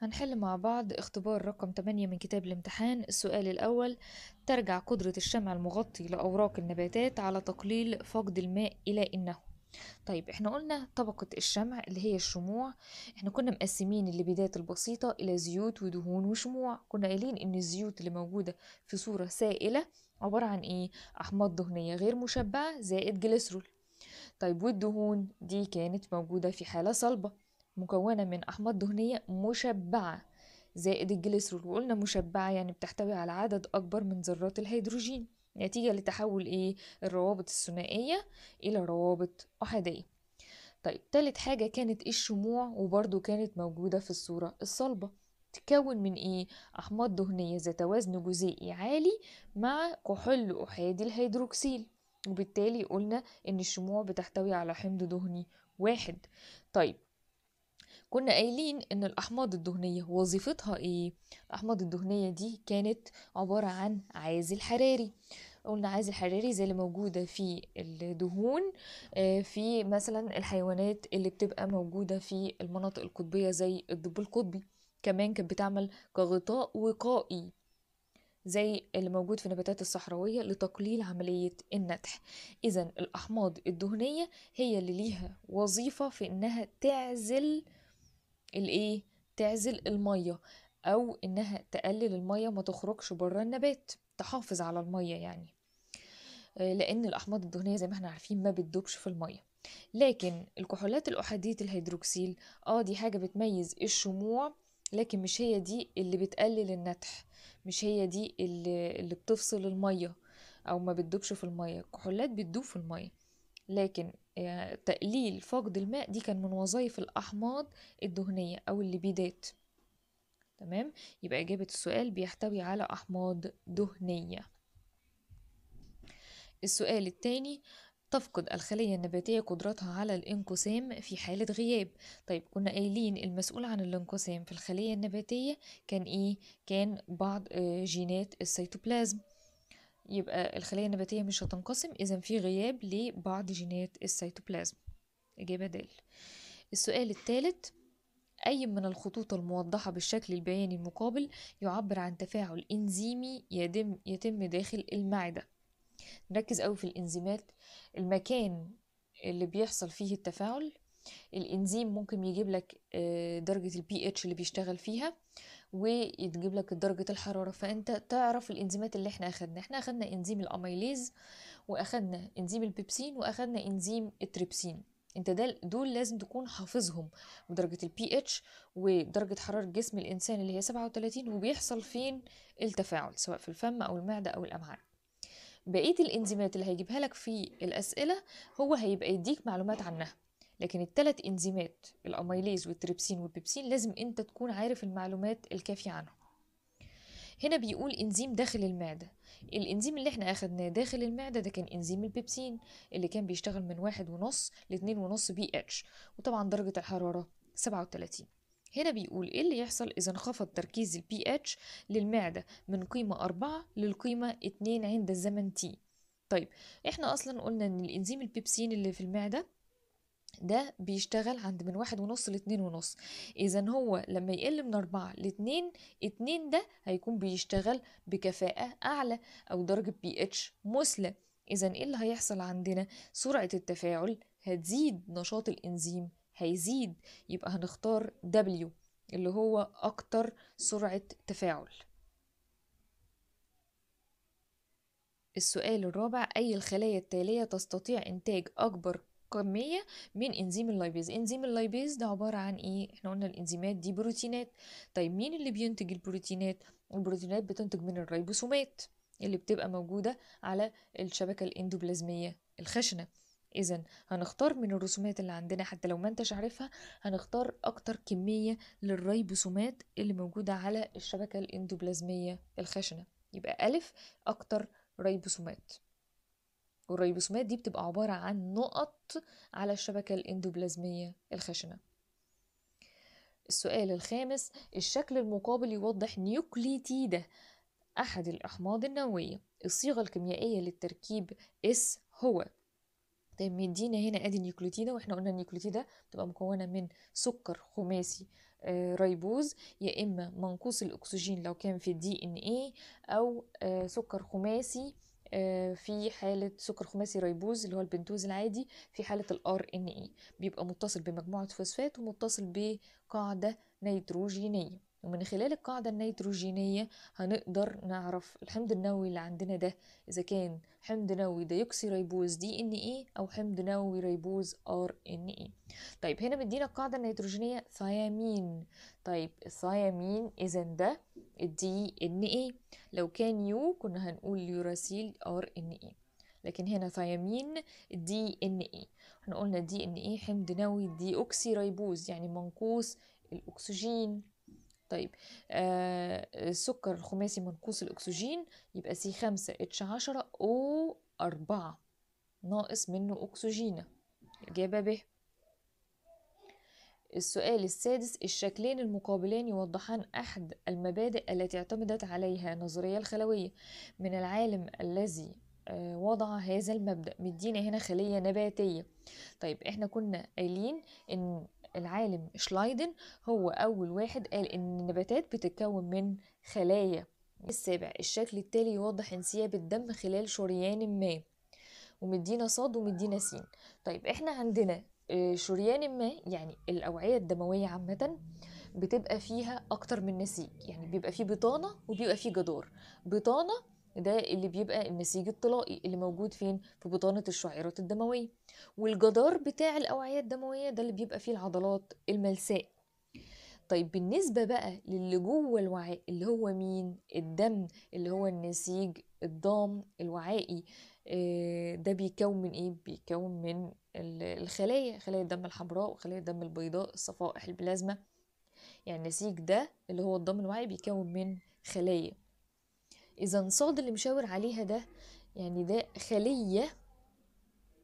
هنحل مع بعض اختبار رقم 8 من كتاب الامتحان السؤال الأول ترجع قدرة الشمع المغطي لأوراق النباتات على تقليل فقد الماء إلى إنه طيب احنا قلنا طبقة الشمع اللي هي الشموع احنا كنا مقسمين بداية البسيطة إلى زيوت ودهون وشموع كنا قايلين إن الزيوت اللي موجودة في صورة سائلة عبارة عن إيه أحماض دهنية غير مشبعة زائد جليسرول طيب والدهون دي كانت موجودة في حالة صلبة مكونة من أحماض دهنية مشبعة زائد الجليسرول وقلنا مشبعة يعني بتحتوي على عدد أكبر من ذرات الهيدروجين نتيجة لتحول إيه الروابط الثنائية إلى روابط أحادية طيب تالت حاجة كانت الشموع وبرضو كانت موجودة في الصورة الصلبة تتكون من إيه أحماض دهنية ذات وزن جزيئي عالي مع كحول أحادي الهيدروكسيل وبالتالي قلنا إن الشموع بتحتوي على حمض دهني واحد طيب كنا قايلين ان الاحماض الدهنيه وظيفتها ايه الاحماض الدهنيه دي كانت عباره عن عازل حراري قلنا عازل حراري زي اللي موجوده في الدهون آه، في مثلا الحيوانات اللي بتبقى موجوده في المناطق القطبيه زي الدب القطبي كمان كانت بتعمل كغطاء وقائي زي اللي موجود في النباتات الصحراوية لتقليل عملية النتح إذا الأحماض الدهنية هي اللي ليها وظيفة في إنها تعزل الايه تعزل الميه او انها تقلل الميه ما تخرجش بره النبات تحافظ على الميه يعني آه، لان الاحماض الدهنيه زي ما احنا عارفين ما بتدوبش في الميه لكن الكحولات الاحاديه الهيدروكسيل اه دي حاجه بتميز الشموع لكن مش هي دي اللي بتقلل النتح مش هي دي اللي, اللي بتفصل الميه او ما بتدوبش في الميه الكحولات بتدوب في الميه لكن آه، تقليل فقد الماء دي كان من وظائف الأحماض الدهنية أو الليبيدات تمام يبقى إجابة السؤال بيحتوي على أحماض دهنية السؤال الثاني تفقد الخلية النباتية قدرتها على الانقسام في حالة غياب طيب كنا قايلين المسؤول عن الانقسام في الخلية النباتية كان إيه؟ كان بعض آه، جينات السيتوبلازم يبقى الخلية النباتية مش هتنقسم إذا في غياب لبعض جينات السيتوبلازم إجابة د السؤال الثالث أي من الخطوط الموضحة بالشكل البياني المقابل يعبر عن تفاعل إنزيمي يتم, يتم داخل المعدة نركز أوي في الإنزيمات المكان اللي بيحصل فيه التفاعل الإنزيم ممكن يجيب لك آه، درجة البي اتش اللي بيشتغل فيها ويتجيب لك درجة الحرارة فأنت تعرف الإنزيمات اللي احنا أخدنا احنا أخدنا إنزيم الأميليز وأخدنا إنزيم البيبسين وأخدنا إنزيم التريبسين انت ده دول لازم تكون حافظهم ودرجة البي اتش ودرجة حرارة جسم الإنسان اللي هي 37 وبيحصل فين التفاعل سواء في الفم أو المعدة أو الأمعاء بقية الإنزيمات اللي هيجيبها لك في الأسئلة هو هيبقى يديك معلومات عنها لكن التلات انزيمات الاميليز والتريبسين والبيبسين لازم انت تكون عارف المعلومات الكافيه عنهم هنا بيقول انزيم داخل المعدة الانزيم اللي احنا اخدناه داخل المعدة ده كان انزيم البيبسين اللي كان بيشتغل من واحد ونص لاتنين ونص بي اتش وطبعا درجة الحرارة سبعة وتلاتين هنا بيقول ايه اللي يحصل اذا انخفض تركيز البي اتش للمعدة من قيمة أربعة للقيمة اتنين عند الزمن تي طيب احنا اصلا قلنا ان الانزيم البيبسين اللي في المعدة ده بيشتغل عند من واحد ونص لاتنين ونص اذا هو لما يقل من اربعة لاتنين اتنين ده هيكون بيشتغل بكفاءة اعلى او درجة بي اتش مثلى اذا ايه اللي هيحصل عندنا سرعة التفاعل هتزيد نشاط الانزيم هيزيد يبقى هنختار W اللي هو اكتر سرعة تفاعل السؤال الرابع أي الخلايا التالية تستطيع إنتاج أكبر كمية من انزيم اللايبيز انزيم اللايبيز ده عبارة عن ايه احنا قلنا الانزيمات دي بروتينات طيب مين اللي بينتج البروتينات البروتينات بتنتج من الريبوسومات اللي بتبقى موجودة على الشبكة الاندوبلازمية الخشنة اذا هنختار من الرسومات اللي عندنا حتى لو ما انتش عارفها هنختار اكتر كمية للريبوسومات اللي موجودة على الشبكة الاندوبلازمية الخشنة يبقى ألف أكتر ريبوسومات والريبوسومات دي بتبقى عبارة عن نقط على الشبكة الاندوبلازمية الخشنة السؤال الخامس الشكل المقابل يوضح نيوكليتيدة أحد الأحماض النووية الصيغة الكيميائية للتركيب S هو طيب مدينا هنا ادي النيوكليوتيده واحنا قلنا النيوكليوتيده بتبقى مكونه من سكر خماسي آه، ريبوز يا اما منقوص الاكسجين لو كان في الدي ان إيه او آه، سكر خماسي آه، في حالة سكر خماسي ريبوز اللي هو البنتوز العادي في حالة الار ان بيبقى متصل بمجموعة فوسفات ومتصل بقاعدة نيتروجينية ومن خلال القاعدة النيتروجينية هنقدر نعرف الحمض النووي اللي عندنا ده إذا كان حمض نووي ديوكسي ريبوز دي إن إيه أو حمض نووي ريبوز ار إن إيه طيب هنا مدينا القاعدة النيتروجينية ثيامين طيب الثيامين إذا ده الدي إن إيه لو كان يو كنا هنقول يوراسيل ار إن إيه لكن هنا ثيامين دي ان اي احنا قلنا دي ان اي حمض نووي دي اوكسي ريبوز يعني منقوص الاكسجين طيب آه السكر الخماسي منقوص الأكسجين يبقى سي خمسة اتش عشرة أو أربعة ناقص منه أكسجينة إجابة ب السؤال السادس الشكلين المقابلان يوضحان أحد المبادئ التي اعتمدت عليها النظرية الخلوية من العالم الذي آه، وضع هذا المبدأ مدينا هنا خلية نباتية طيب احنا كنا قايلين ان العالم شلايدن هو أول واحد قال إن النباتات بتتكون من خلايا السابع الشكل التالي يوضح انسياب الدم خلال شريان ما ومدينا صاد ومدينا سين طيب احنا عندنا آه، شريان ما يعني الأوعية الدموية عامة بتبقى فيها أكتر من نسيج يعني بيبقى فيه بطانة وبيبقى فيه جدار بطانة ده اللي بيبقى النسيج الطلائي اللي موجود فين في بطانة الشعيرات الدموية والجدار بتاع الأوعية الدموية ده اللي بيبقى فيه العضلات الملساء طيب بالنسبة بقى للي جوه الوعاء اللي هو مين الدم اللي هو النسيج الضام الوعائي آه، ده بيكون من ايه بيكون من الخلايا خلايا الدم الحمراء وخلايا الدم البيضاء الصفائح البلازما يعني النسيج ده اللي هو الضم الوعائي بيكون من خلايا اذا صاد اللي مشاور عليها ده يعني ده خليه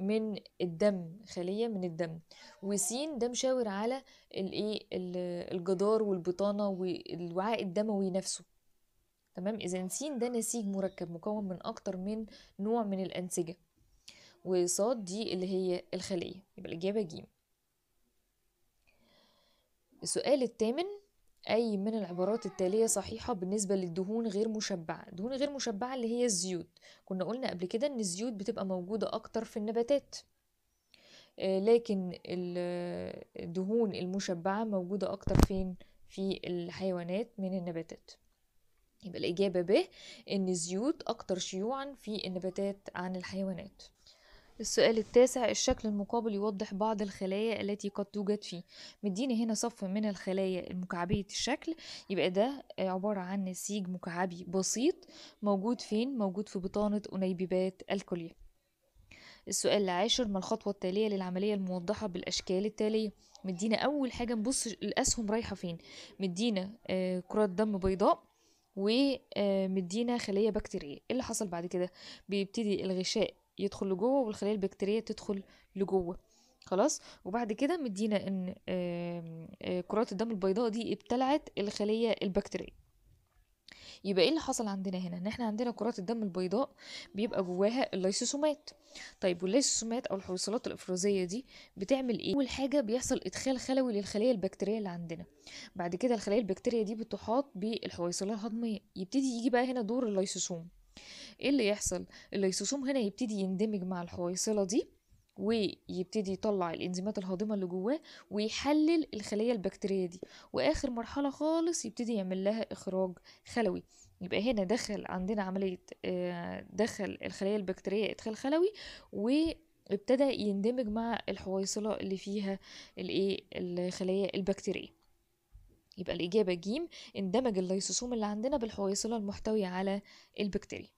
من الدم خلية من الدم وسين ده مشاور على الايه الجدار والبطانة والوعاء الدموي نفسه تمام اذا سين ده نسيج مركب مكون من اكتر من نوع من الانسجة وصاد دي اللي هي الخلية يبقى الاجابة جيم السؤال الثامن أي من العبارات التالية صحيحة بالنسبة للدهون غير مشبعة دهون غير مشبعة اللي هي الزيوت كنا قلنا قبل كده إن الزيوت بتبقى موجودة أكتر في النباتات آه، لكن الدهون المشبعة موجودة أكتر فين في الحيوانات من النباتات يبقى الإجابة ب إن الزيوت أكتر شيوعا في النباتات عن الحيوانات السؤال التاسع الشكل المقابل يوضح بعض الخلايا التي قد توجد فيه مديني هنا صف من الخلايا المكعبية الشكل يبقى ده عبارة عن نسيج مكعبي بسيط موجود فين؟ موجود في بطانة أنيبيبات الكلية السؤال العاشر ما الخطوة التالية للعملية الموضحة بالأشكال التالية مدينا أول حاجة نبص الأسهم رايحة فين مدينا آه، كرات دم بيضاء ومدينا آه، خليه بكتيريه إيه اللي حصل بعد كده بيبتدي الغشاء يدخل لجوه والخلايا البكتيريه تدخل لجوه خلاص وبعد كده مدينا ان آه، كرات الدم البيضاء دي ابتلعت الخليه البكتيريه يبقى ايه اللي حصل عندنا هنا ان احنا عندنا كرات الدم البيضاء بيبقى جواها اللايسوسومات طيب واللايسوسومات او الحويصلات الافرازيه دي بتعمل ايه اول حاجه بيحصل ادخال خلوي للخليه البكتيريه اللي عندنا بعد كده الخليه البكتيريه دي بتحاط بالحويصله الهضميه يبتدي يجي بقى هنا دور اللايسوسوم ايه اللي يحصل الليسوسوم هنا يبتدي يندمج مع الحويصله دي ويبتدي يطلع الانزيمات الهاضمه اللي جواه ويحلل الخليه البكتيريه دي واخر مرحله خالص يبتدي يعمل لها اخراج خلوي يبقى هنا دخل عندنا عمليه آه، دخل الخليه البكتيريه ادخال خلوي وابتدى يندمج مع الحويصله اللي فيها الايه الخليه البكتيريه يبقى الإجابة ج اندمج اللايسوسوم اللي عندنا بالحويصلة المحتوية على البكتيريا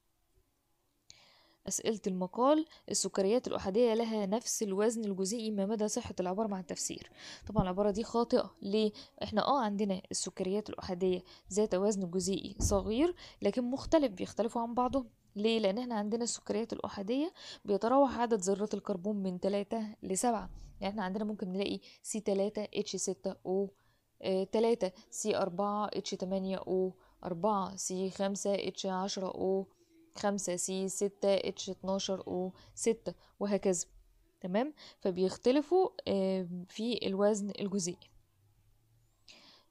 أسئلة المقال السكريات الأحادية لها نفس الوزن الجزيئي ما مدى صحة العبارة مع التفسير طبعا العبارة دي خاطئة ليه؟ احنا اه عندنا السكريات الأحادية ذات وزن جزيئي صغير لكن مختلف بيختلفوا عن بعضهم ليه؟ لأن احنا عندنا السكريات الأحادية بيتراوح عدد ذرات الكربون من 3 ل 7 يعني احنا عندنا ممكن نلاقي C3H6O 3 سي 4 اتش 8 او 4 سي 5 اتش 10 او 5 سي 6 اتش 12 او 6 وهكذا تمام فبيختلفوا آه، في الوزن الجزيئي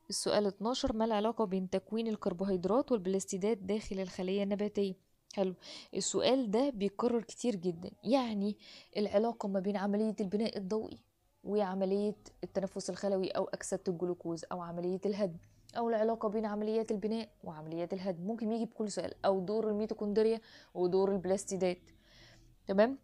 السؤال 12 ما العلاقة بين تكوين الكربوهيدرات والبلاستيدات داخل الخلية النباتية حلو السؤال ده بيتكرر كتير جدا يعني العلاقة ما بين عملية البناء الضوئي وعملية التنفس الخلوي أو أكسدة الجلوكوز أو عملية الهدم أو العلاقة بين عمليات البناء وعمليات الهدم ممكن يجي بكل سؤال أو دور الميتوكوندريا ودور البلاستيدات تمام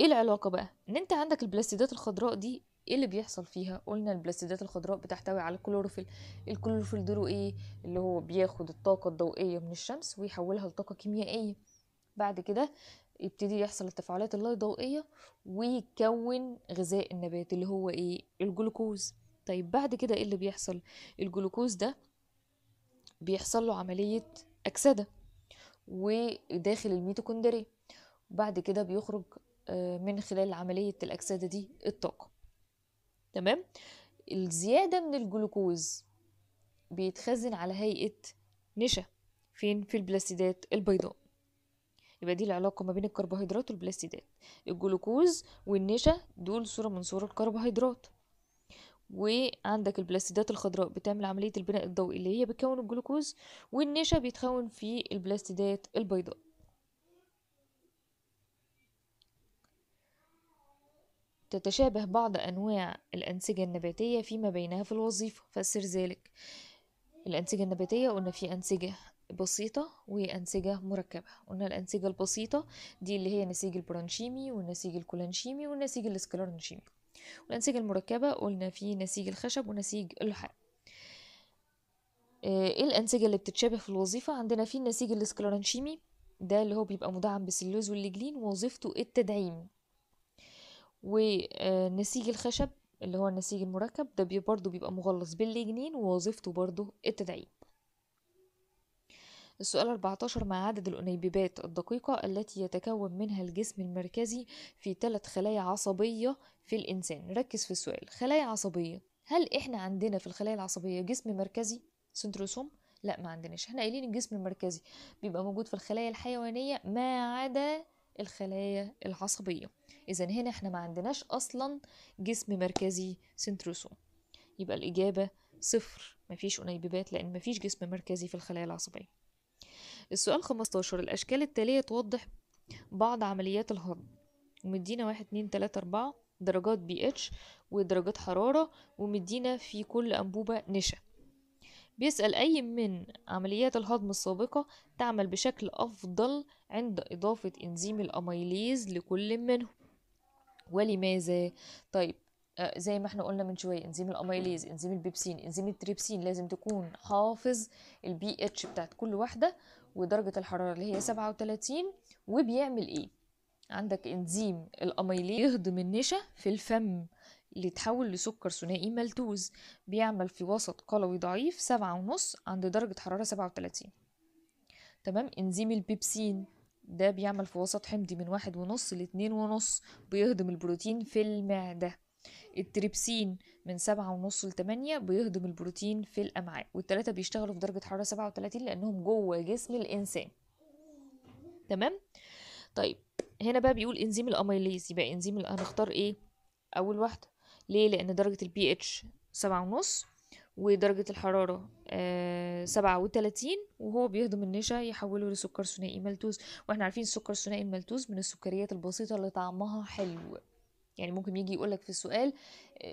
ايه العلاقة بقى ان انت عندك البلاستيدات الخضراء دي ايه اللي بيحصل فيها قلنا البلاستيدات الخضراء بتحتوي على الكلوروفيل الكلوروفيل دوره ايه اللي هو بياخد الطاقة الضوئية من الشمس ويحولها لطاقة كيميائية بعد كده يبتدي يحصل التفاعلات ضوئية ويكون غذاء النبات اللي هو ايه الجلوكوز طيب بعد كده ايه اللي بيحصل الجلوكوز ده بيحصل له عملية أكسدة وداخل الميتوكوندري وبعد كده بيخرج آه، من خلال عملية الأكسدة دي الطاقة تمام الزيادة من الجلوكوز بيتخزن على هيئة نشا فين في البلاستيدات البيضاء يبقى دي العلاقه ما بين الكربوهيدرات والبلاستيدات الجلوكوز والنشا دول صوره من صور الكربوهيدرات وعندك البلاستيدات الخضراء بتعمل عمليه البناء الضوئي اللي هي بتكون الجلوكوز والنشا بيتكون في البلاستيدات البيضاء تتشابه بعض أنواع الأنسجة النباتية فيما بينها في الوظيفة فسر ذلك الأنسجة النباتية قلنا في أنسجة بسيطة وأنسجة مركبة قلنا الأنسجة البسيطة دي اللي هي نسيج البرانشيمي والنسيج الكولانشيمي والنسيج الاسكلارنشيمي والأنسجة المركبة قلنا في نسيج الخشب ونسيج اللحاء آه، ايه الأنسجة اللي بتتشابه في الوظيفة عندنا في النسيج الاسكلارنشيمي ده اللي هو بيبقى مدعم بالسلوز والليجلين ووظيفته التدعيم ونسيج الخشب اللي هو النسيج المركب ده برضه بيبقى مغلص بالليجنين ووظيفته برضه التدعيم السؤال 14 ما عدد الأنيبيبات الدقيقة التي يتكون منها الجسم المركزي في ثلاث خلايا عصبية في الإنسان ركز في السؤال خلايا عصبية هل إحنا عندنا في الخلايا العصبية جسم مركزي سنتروسوم لا ما عندناش احنا قايلين الجسم المركزي بيبقى موجود في الخلايا الحيوانية ما عدا الخلايا العصبية إذا هنا احنا ما عندناش أصلا جسم مركزي سنتروسوم يبقى الإجابة صفر مفيش أنيبيبات لأن مفيش جسم مركزي في الخلايا العصبية السؤال 15 الأشكال التالية توضح بعض عمليات الهضم ومدينا واحد اتنين تلاتة أربعة درجات بي اتش ودرجات حرارة ومدينا في كل أنبوبة نشا بيسأل أي من عمليات الهضم السابقة تعمل بشكل أفضل عند إضافة إنزيم الأميليز لكل منهم ولماذا؟ طيب آه، زي ما احنا قلنا من شويه انزيم الاميليز انزيم البيبسين انزيم التريبسين لازم تكون حافظ البي اتش بتاعت كل واحده ودرجة الحرارة اللي هي 37 وبيعمل ايه عندك انزيم الاميلين يهضم النشا في الفم اللي تحول لسكر ثنائي ملتوز بيعمل في وسط قلوي ضعيف سبعة ونص عند درجة حرارة سبعة وتلاتين تمام انزيم البيبسين ده بيعمل في وسط حمضي من واحد ونص لاتنين ونص بيهضم البروتين في المعدة التريبسين من سبعة ونص لتمانية بيهضم البروتين في الأمعاء والتلاتة بيشتغلوا في درجة حرارة سبعة وتلاتين لأنهم جوه جسم الإنسان تمام طيب هنا بقى بيقول انزيم الاميليز يبقى انزيم هنختار ايه اول واحده ليه لان درجه البي اتش سبعة ونص ودرجة الحرارة آه، سبعة وتلاتين وهو بيهضم النشا يحوله لسكر ثنائي ملتوز واحنا عارفين السكر الثنائي الملتوز من السكريات البسيطة اللي طعمها حلو يعني ممكن يجي يقولك في السؤال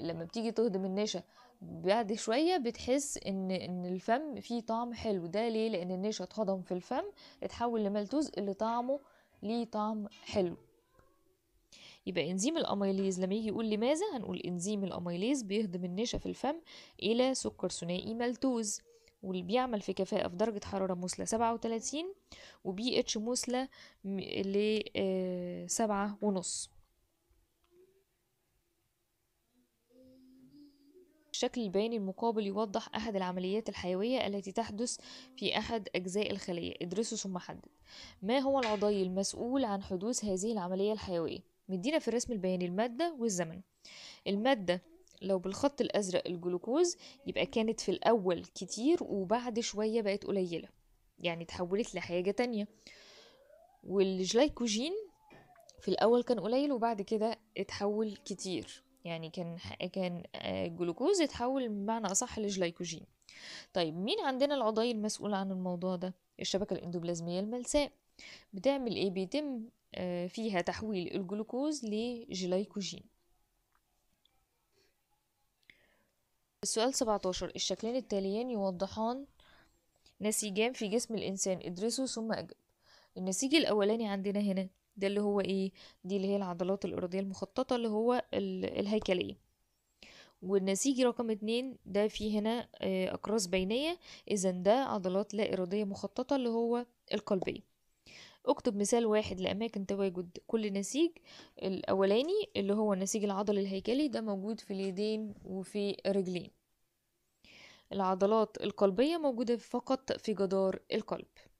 لما بتيجي تهضم النشا بعد شوية بتحس ان ان الفم فيه طعم حلو ده ليه لان النشا اتهضم في الفم اتحول لملتوز اللي طعمه ليه طعم حلو يبقى انزيم الاميليز لما يجي يقول لماذا هنقول انزيم الاميليز بيهضم النشا في الفم الى سكر ثنائي ملتوز واللي بيعمل في كفاءة في درجة حرارة مثلى سبعة وتلاتين وبي اتش مثلى لسبعة ونص الشكل البياني المقابل يوضح أحد العمليات الحيوية التي تحدث في أحد أجزاء الخلية ادرسه ثم حدد ما هو العضي المسؤول عن حدوث هذه العملية الحيوية مدينا في الرسم البياني المادة والزمن المادة لو بالخط الأزرق الجلوكوز يبقى كانت في الأول كتير وبعد شوية بقت قليلة يعني تحولت لحاجة تانية والجلايكوجين في الأول كان قليل وبعد كده اتحول كتير يعني كان كان الجلوكوز آه، اتحول بمعنى اصح لجلايكوجين طيب مين عندنا العضية المسؤولة عن الموضوع ده الشبكة الاندوبلازمية الملساء بتعمل ايه بيتم آه، فيها تحويل الجلوكوز لجلايكوجين السؤال 17 الشكلين التاليان يوضحان نسيجان في جسم الإنسان ادرسوا ثم أجب النسيج الأولاني عندنا هنا ده اللي هو ايه دي اللي هي العضلات الإرادية المخططة اللي هو الهيكلية والنسيجي رقم اتنين ده فيه هنا آه، أقراص بينية إذا ده عضلات لا إرادية مخططة اللي هو القلبية اكتب مثال واحد لأماكن تواجد كل نسيج الأولاني اللي هو النسيج العضلي الهيكلي ده موجود في اليدين وفي الرجلين العضلات القلبية موجودة فقط في جدار القلب